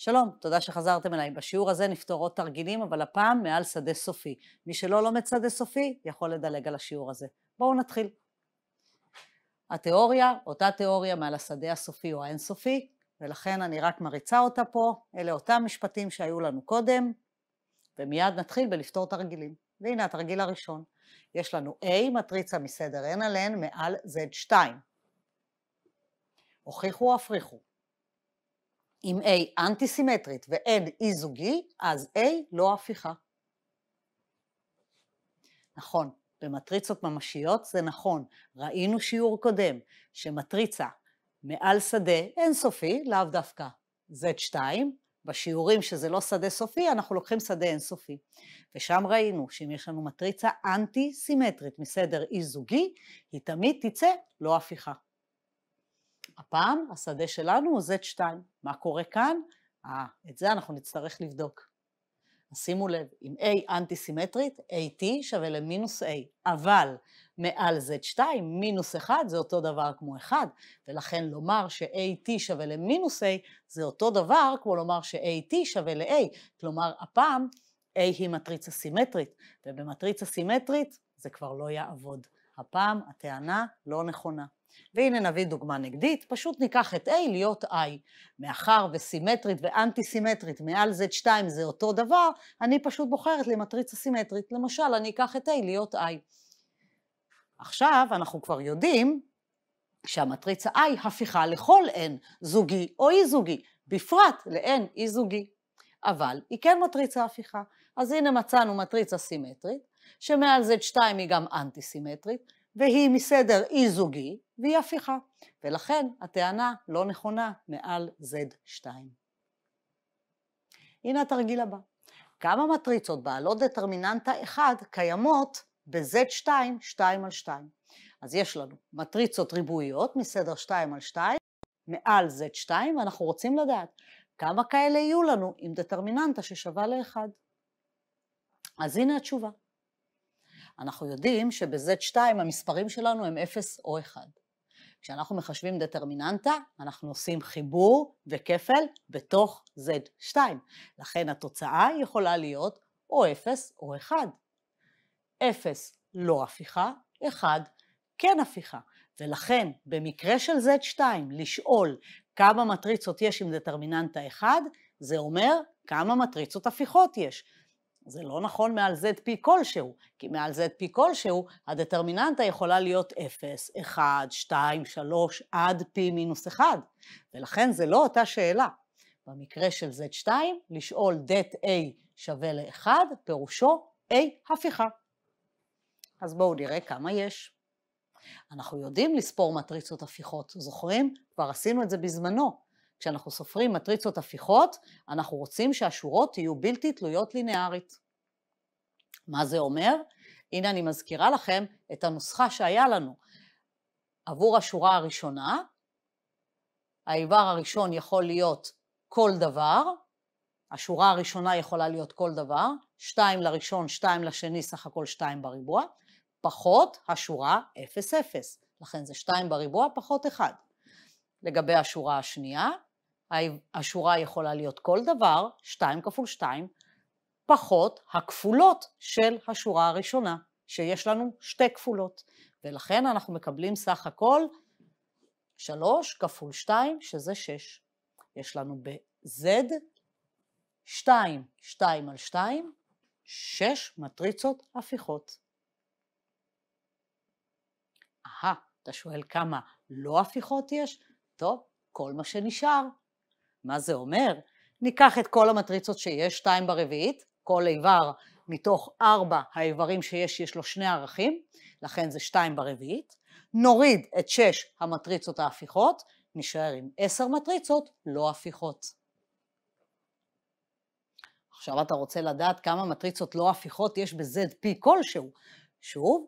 שלום, תודה שחזרתם אליי. בשיעור הזה נפתור עוד תרגילים, אבל הפעם מעל שדה סופי. מי שלא לומד שדה סופי, יכול לדלג על השיעור הזה. בואו נתחיל. התיאוריה, אותה תיאוריה מעל השדה הסופי או האינסופי, ולכן אני רק מריצה אותה פה. אלה אותם משפטים שהיו לנו קודם, ומיד נתחיל בלפתור תרגילים. והנה התרגיל הראשון. יש לנו A, מטריצה מסדר n על n מעל z2. הוכיחו או הפריחו? אם A אנטי-סימטרית ו-N אי-זוגי, אז A לא הפיכה. נכון, במטריצות ממשיות זה נכון. ראינו שיעור קודם, שמטריצה מעל שדה אינסופי, לאו דווקא Z2, בשיעורים שזה לא שדה סופי, אנחנו לוקחים שדה אינסופי. ושם ראינו שאם יש לנו מטריצה אנטי-סימטרית מסדר אי-זוגי, היא תמיד תצא לא הפיכה. הפעם השדה שלנו הוא Z2. מה קורה כאן? אה, את זה אנחנו נצטרך לבדוק. אז שימו לב, אם A אנטי-סימטרית, AT שווה למינוס A, אבל מעל Z2, מינוס 1 זה אותו דבר כמו 1, ולכן לומר ש-AT שווה למינוס A זה אותו דבר כמו לומר ש-AT שווה ל-A, כלומר הפעם A היא מטריצה סימטרית, ובמטריצה סימטרית זה כבר לא יעבוד. הפעם הטענה לא נכונה. והנה נביא דוגמה נגדית, פשוט ניקח את A להיות I. מאחר וסימטרית ואנטי סימטרית מעל Z2 זה אותו דבר, אני פשוט בוחרת לי מטריצה סימטרית. למשל, אני אקח את A להיות I. עכשיו אנחנו כבר יודעים שהמטריצה I הפיכה לכל N זוגי או אי-זוגי, בפרט ל-N אי-זוגי. אבל היא כן מטריצה הפיכה. אז הנה מצאנו מטריצה סימטרית, שמעל Z2 היא גם אנטי-סימטרית, והיא מסדר אי-זוגי, והיא הפיכה, ולכן הטענה לא נכונה מעל Z2. הנה התרגיל הבא. כמה מטריצות בעלות דטרמיננטה 1 קיימות ב-Z2 2 על 2? אז יש לנו מטריצות ריבועיות מסדר 2 על 2, מעל Z2, ואנחנו רוצים לדעת כמה כאלה יהיו לנו עם דטרמיננטה ששווה ל-1. אז הנה התשובה. אנחנו יודעים שב-Z2 המספרים שלנו הם 0 או 1. כשאנחנו מחשבים דטרמיננטה, אנחנו עושים חיבור וכפל בתוך Z2. לכן התוצאה יכולה להיות או 0 או 1. 0 לא הפיכה, 1 כן הפיכה. ולכן, במקרה של Z2, לשאול כמה מטריצות יש עם דטרמיננטה 1, זה אומר כמה מטריצות הפיכות יש. זה לא נכון מעל ZP כלשהו, כי מעל ZP כלשהו הדטרמיננטה יכולה להיות 0, 1, 2, 3, עד P מינוס 1, ולכן זה לא אותה שאלה. במקרה של Z2, לשאול דט A שווה ל-1, פירושו A הפיכה. אז בואו נראה כמה יש. אנחנו יודעים לספור מטריצות הפיכות, זוכרים? כבר עשינו את זה בזמנו. כשאנחנו סופרים מטריצות הפיכות, אנחנו רוצים שהשורות יהיו בלתי תלויות לינארית. מה זה אומר? הנה אני מזכירה לכם את הנוסחה שהיה לנו. עבור השורה הראשונה, האיבר הראשון יכול להיות כל דבר, השורה הראשונה יכולה להיות כל דבר, 2 לראשון, 2 לשני, סך הכל 2 בריבוע, פחות השורה 0, 0. לכן זה 2 בריבוע פחות 1. לגבי השורה השנייה, השורה יכולה להיות כל דבר, 2 כפול 2, פחות הכפולות של השורה הראשונה, שיש לנו שתי כפולות. ולכן אנחנו מקבלים סך הכל 3 כפול 2, שזה 6. יש לנו ב-Z 2, 2 על 2, 6 מטריצות הפיכות. אהה, אתה שואל כמה לא הפיכות יש? טוב, כל מה שנשאר מה זה אומר? ניקח את כל המטריצות שיש, 2 ברביעית, כל איבר מתוך 4 האיברים שיש, יש לו שני ערכים, לכן זה 2 ברביעית, נוריד את 6 המטריצות ההפיכות, נשאר עם 10 מטריצות לא הפיכות. עכשיו אתה רוצה לדעת כמה מטריצות לא הפיכות יש ב-ZP כלשהו. שוב,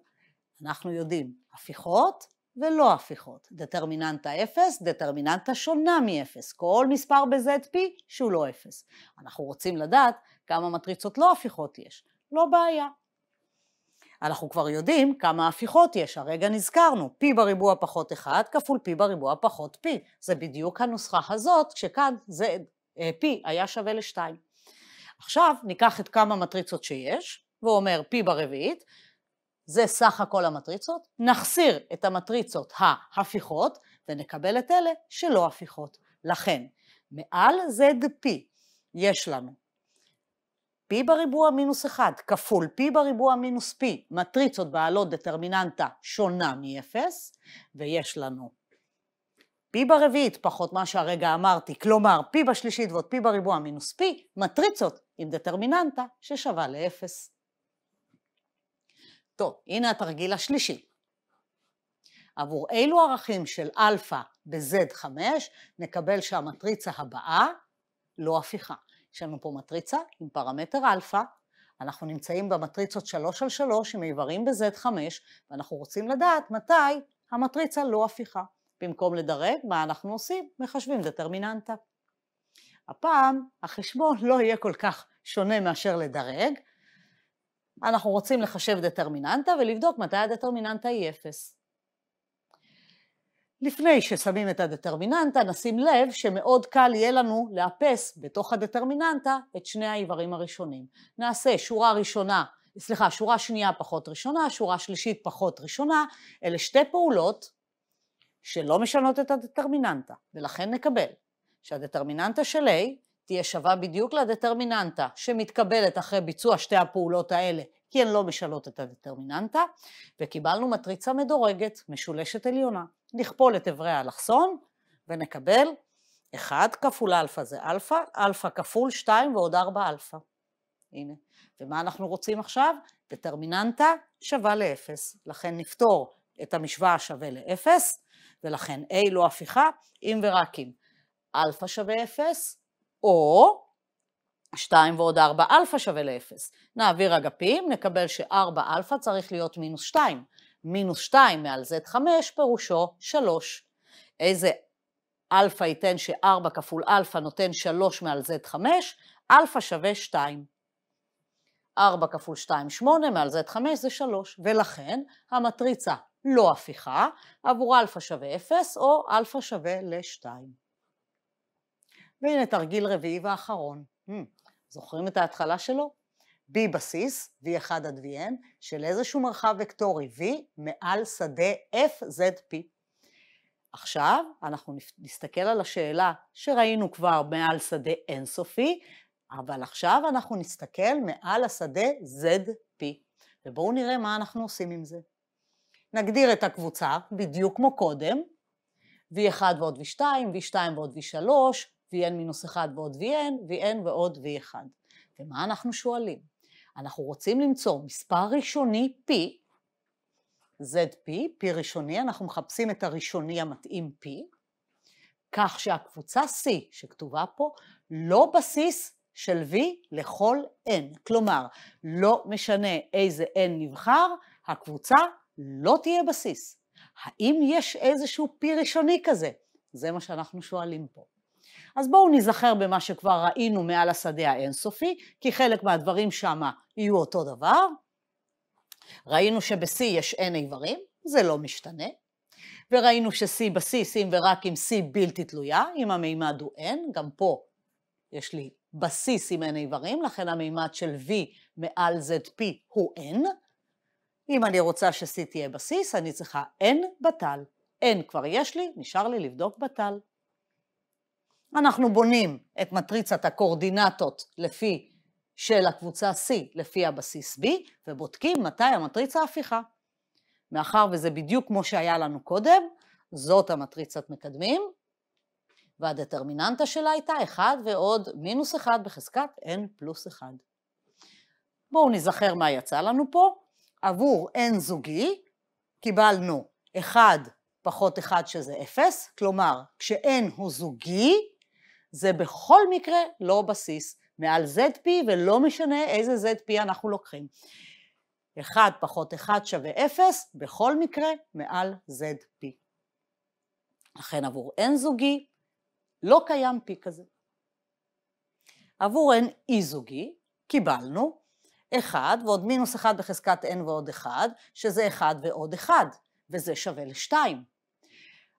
אנחנו יודעים, הפיכות ולא הפיכות. דטרמיננטה 0, דטרמיננטה שונה מ-0, כל מספר ב-ZP שהוא לא 0. אנחנו רוצים לדעת כמה מטריצות לא הפיכות יש, לא בעיה. אנחנו כבר יודעים כמה הפיכות יש, הרגע נזכרנו, p בריבוע פחות 1 כפול p בריבוע פחות p. זה בדיוק הנוסחה הזאת, כשכאן זה, אה, p היה שווה ל-2. עכשיו ניקח את כמה מטריצות שיש, ואומר p ברביעית, זה סך הכל המטריצות, נחסיר את המטריצות ההפיכות ונקבל את אלה שלא הפיכות. לכן, מעל ZP יש לנו P בריבוע מינוס 1 כפול P בריבוע מינוס P, מטריצות בעלות דטרמיננטה שונה מ-0, ויש לנו P ברביעית פחות מה שהרגע אמרתי, כלומר P בשלישית ועוד P בריבוע מינוס P, מטריצות עם דטרמיננטה ששווה ל-0. טוב, הנה התרגיל השלישי. עבור אילו ערכים של אלפא ב-Z5 נקבל שהמטריצה הבאה לא הפיכה. יש לנו פה מטריצה עם פרמטר אלפא, אנחנו נמצאים במטריצות 3 על 3 עם איברים ב-Z5, ואנחנו רוצים לדעת מתי המטריצה לא הפיכה. במקום לדרג, מה אנחנו עושים? מחשבים דטרמיננטה. הפעם החשבון לא יהיה כל כך שונה מאשר לדרג, אנחנו רוצים לחשב דטרמיננטה ולבדוק מתי הדטרמיננטה היא אפס. לפני ששמים את הדטרמיננטה, נשים לב שמאוד קל יהיה לנו לאפס בתוך הדטרמיננטה את שני האיברים הראשונים. נעשה שורה ראשונה, סליחה, שורה שנייה פחות ראשונה, שורה שלישית פחות ראשונה, אלה שתי פעולות שלא משנות את הדטרמיננטה, ולכן נקבל שהדטרמיננטה של A תהיה שווה בדיוק לדטרמיננטה שמתקבלת אחרי ביצוע שתי הפעולות האלה, כי הן לא משנות את הדטרמיננטה, וקיבלנו מטריצה מדורגת, משולשת עליונה. נכפול את אברי האלכסון ונקבל 1 כפול אלפא זה אלפא, אלפא כפול 2 ועוד 4 אלפא. הנה. ומה אנחנו רוצים עכשיו? דטרמיננטה שווה ל-0. לכן נפתור את המשוואה שווה ל-0, ולכן A לא הפיכה, אם ורק אם. אלפא שווה 0, או 2 ועוד 4 אלפא שווה ל-0. נעביר אגפים, נקבל ש-4 אלפא צריך להיות מינוס 2. מינוס 2 מעל z5 פירושו 3. איזה אלפא ייתן ש-4 כפול אלפא נותן 3 מעל z5? אלפא שווה 2. 4 כפול 2, 8, מעל z5 זה 3, ולכן המטריצה לא הפיכה, עבור אלפא שווה 0 או אלפא שווה ל-2. והנה תרגיל רביעי ואחרון. Hmm, זוכרים את ההתחלה שלו? B בסיס, V1 עד Vn, של איזשהו מרחב וקטורי V מעל שדה FZP. עכשיו אנחנו נסתכל על השאלה שראינו כבר מעל שדה אינסופי, אבל עכשיו אנחנו נסתכל מעל השדה ZP, ובואו נראה מה אנחנו עושים עם זה. נגדיר את הקבוצה בדיוק כמו קודם, V1 ועוד V2, V2 ועוד V3, VN מינוס 1 ועוד VN, VN ועוד V1. ומה אנחנו שואלים? אנחנו רוצים למצוא מספר ראשוני P, ZP, P ראשוני, אנחנו מחפשים את הראשוני המתאים P, כך שהקבוצה C שכתובה פה לא בסיס של V לכל N. כלומר, לא משנה איזה N נבחר, הקבוצה לא תהיה בסיס. האם יש איזשהו p ראשוני כזה? זה מה שאנחנו שואלים פה. אז בואו נזכר במה שכבר ראינו מעל השדה האינסופי, כי חלק מהדברים שם יהיו אותו דבר. ראינו שב-C יש n איברים, זה לא משתנה. וראינו ש-C בסיס, אם ורק אם C בלתי תלויה, אם המימד הוא n, גם פה יש לי בסיס עם n איברים, לכן המימד של V מעל ZP הוא n. אם אני רוצה ש-C תהיה בסיס, אני צריכה n בטל. n כבר יש לי, נשאר לי לבדוק בטל. אנחנו בונים את מטריצת הקואורדינטות לפי של הקבוצה C לפי הבסיס B, ובודקים מתי המטריצה הפיכה. מאחר וזה בדיוק כמו שהיה לנו קודם, זאת המטריצת מקדמים, והדטרמיננטה שלה הייתה 1 ועוד מינוס 1 בחזקת n פלוס 1. בואו נזכר מה יצא לנו פה. עבור n זוגי קיבלנו 1 פחות 1 שזה 0, כלומר, כש-n הוא זוגי, זה בכל מקרה לא בסיס, מעל ZP ולא משנה איזה ZP אנחנו לוקחים. 1 פחות 1 שווה 0, בכל מקרה מעל ZP. לכן עבור n זוגי לא קיים p כזה. עבור n אי e זוגי קיבלנו 1 ועוד מינוס 1 בחזקת n ועוד 1, שזה 1 ועוד 1, וזה שווה ל-2.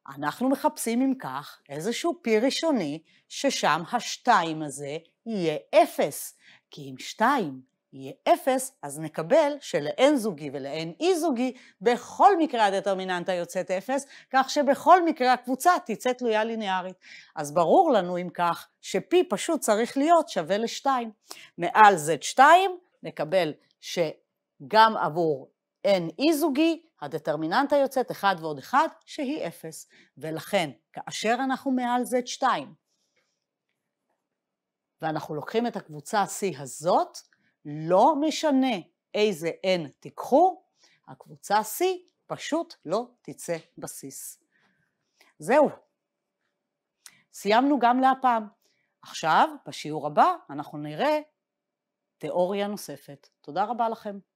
אנחנו מחפשים אם כך איזשהו פי ראשוני ששם השתיים הזה יהיה אפס, כי אם שתיים יהיה אפס, אז נקבל שלאין זוגי ולאין אי זוגי בכל מקרה הדטרמיננטה יוצאת אפס, כך שבכל מקרה הקבוצה תצא תלויה ליניארית. אז ברור לנו אם כך שפי פשוט צריך להיות שווה לשתיים. מעל z2 נקבל שגם עבור n אי זוגי הדטרמיננטה יוצאת 1 ועוד 1 שהיא 0, ולכן כאשר אנחנו מעל Z2 ואנחנו לוקחים את הקבוצה C הזאת, לא משנה איזה N תיקחו, הקבוצה C פשוט לא תצא בסיס. זהו, סיימנו גם להפעם. עכשיו, בשיעור הבא, אנחנו נראה תיאוריה נוספת. תודה רבה לכם.